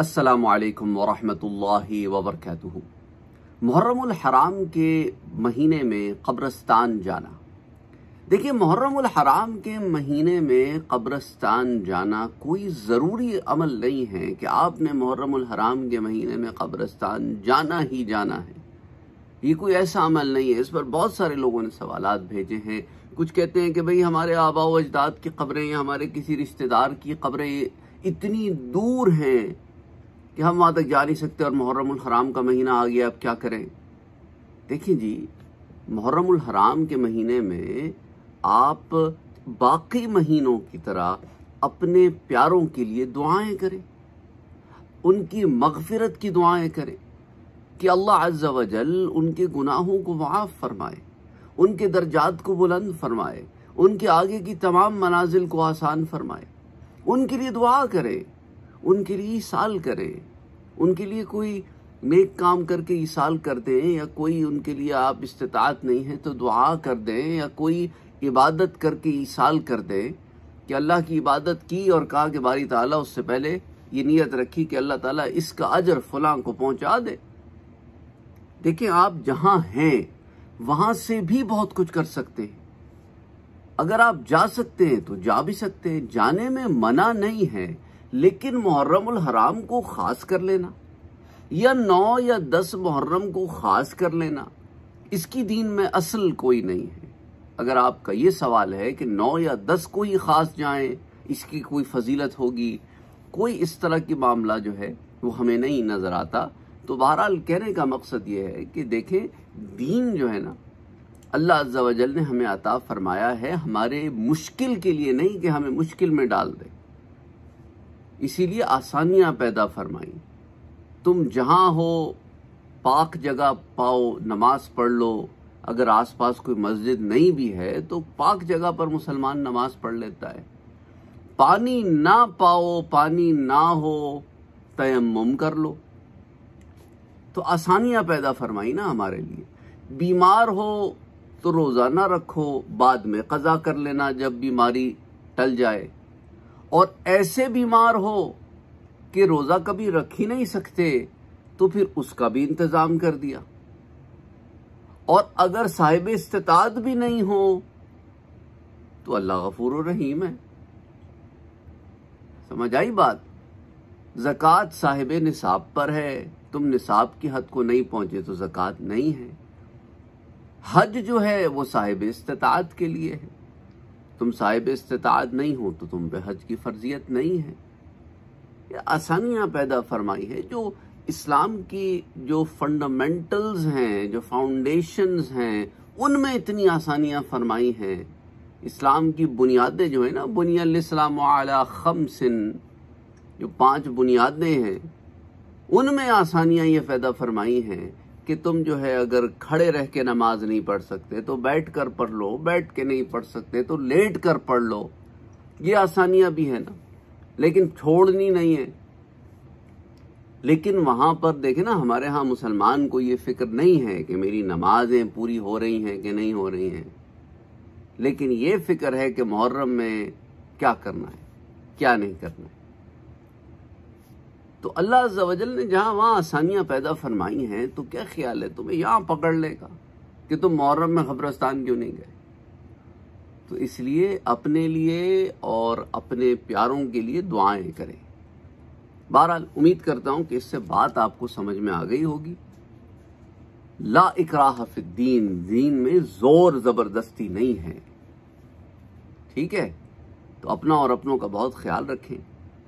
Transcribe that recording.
असलकम वरहि वबरक मुहर्रमुल हराम के महीने में कब्रस्तान जाना देखिए मुहर्रमुल हराम के महीने में कब्रस्तान जाना कोई ज़रूरी अमल नहीं है कि आपने मुहर्रमुल हराम के महीने में कब्रस्तान जाना ही जाना है ये कोई ऐसा अमल नहीं है इस पर बहुत सारे लोगों ने सवाल भेजे हैं कुछ कहते हैं कि भाई हमारे आबाओ अजदाद की खबरें या हमारे किसी रिश्तेदार की खबरें इतनी दूर हैं कि हम वहाँ तक जा नहीं सकते और मुहर्रमुल हराम का महीना आ गया अब क्या करें देखिए जी मुहर्रमुल हराम के महीने में आप बाकी महीनों की तरह अपने प्यारों के लिए दुआएं करें उनकी मगफिरत की दुआएं करें कि अल्लाह अज्जा वजल उनके गुनाहों को माफ़ फरमाए उनके दर्जात को बुलंद फरमाए उनके आगे की तमाम मनाजिल को आसान फरमाए उनके लिए दुआ करें उनके लिए साल करें उनके लिए कोई नेक काम करके इसाल कर दें या कोई उनके लिए आप इस्तात नहीं है तो दुआ कर दें या कोई इबादत करके इसाल कर दें कि अल्लाह की इबादत की और कहा कि बारी ताला उससे पहले ये नीयत रखी कि अल्लाह ताला इसका अजर फलां को पहुंचा दे देखिए आप जहां हैं वहां से भी बहुत कुछ कर सकते हैं अगर आप जा सकते हैं तो जा भी सकते हैं जाने में मना नहीं है लेकिन मुहर्रम हराम को खास कर लेना या नौ या दस मुहर्रम को खास कर लेना इसकी दीन में असल कोई नहीं है अगर आपका ये सवाल है कि नौ या दस को ही खास जाए इसकी कोई फजीलत होगी कोई इस तरह की मामला जो है वो हमें नहीं नज़र आता तो बहरहाल कहने का मकसद ये है कि देखें दीन जो है ना अल्लाह अज्जा वजल ने हमें अता फरमाया है हमारे मुश्किल के लिए नहीं कि हमें मुश्किल में डाल दें इसीलिए आसानियां पैदा फरमाई तुम जहां हो पाक जगह पाओ नमाज पढ़ लो अगर आसपास कोई मस्जिद नहीं भी है तो पाक जगह पर मुसलमान नमाज पढ़ लेता है पानी ना पाओ पानी ना हो तयम कर लो तो आसानियां पैदा फरमाई ना हमारे लिए बीमार हो तो रोज़ाना रखो बाद में कज़ा कर लेना जब बीमारी टल जाए और ऐसे बीमार हो कि रोज़ा कभी रख ही नहीं सकते तो फिर उसका भी इंतज़ाम कर दिया और अगर साहिब इस्तात भी नहीं हो तो अल्लाह गफूर रहीम है समझ आई बात जक़ात साहिब निसाब पर है तुम निसाब की हद को नहीं पहुंचे तो ज़क़़त नहीं है हज जो है वो साहिब इस्तात के लिए है तुम साहिब इस्तात नहीं हो तो तुम पे हज की फर्जियत नहीं है ये आसानियाँ पैदा फरमाई है जो इस्लाम की जो फंडामेंटल्स हैं जो फाउंडेशंस हैं उनमें इतनी आसानियाँ फरमाई हैं इस्लाम की बुनियादें जो है ना बुनियालाम खमसिन जो पांच बुनियादें हैं उनमें आसानियाँ ये पैदा फरमाई हैं कि तुम जो है अगर खड़े रह के नमाज नहीं पढ़ सकते तो बैठ कर पढ़ लो बैठ के नहीं पढ़ सकते तो लेट कर पढ़ लो ये आसानियां भी है ना लेकिन छोड़नी नहीं है लेकिन वहां पर देखे ना हमारे यहां मुसलमान को ये फिक्र नहीं है कि मेरी नमाजें पूरी हो रही हैं कि नहीं हो रही हैं लेकिन ये फिक्र है कि मुहर्रम में क्या करना है क्या नहीं करना है तो अल्लाह जवजल ने जहाँ वहाँ आसानियाँ पैदा फरमाई हैं तो क्या ख्याल है तुम्हें यहाँ पकड़ लेगा कि तुम मुहर्रम में खबरस्तान क्यों नहीं गए तो इसलिए अपने लिए और अपने प्यारों के लिए दुआएं करें बहरहाल उम्मीद करता हूँ कि इससे बात आपको समझ में आ गई होगी ला इकराहफीन दीन में जोर ज़बरदस्ती नहीं है ठीक है तो अपना और अपनों का बहुत ख्याल रखें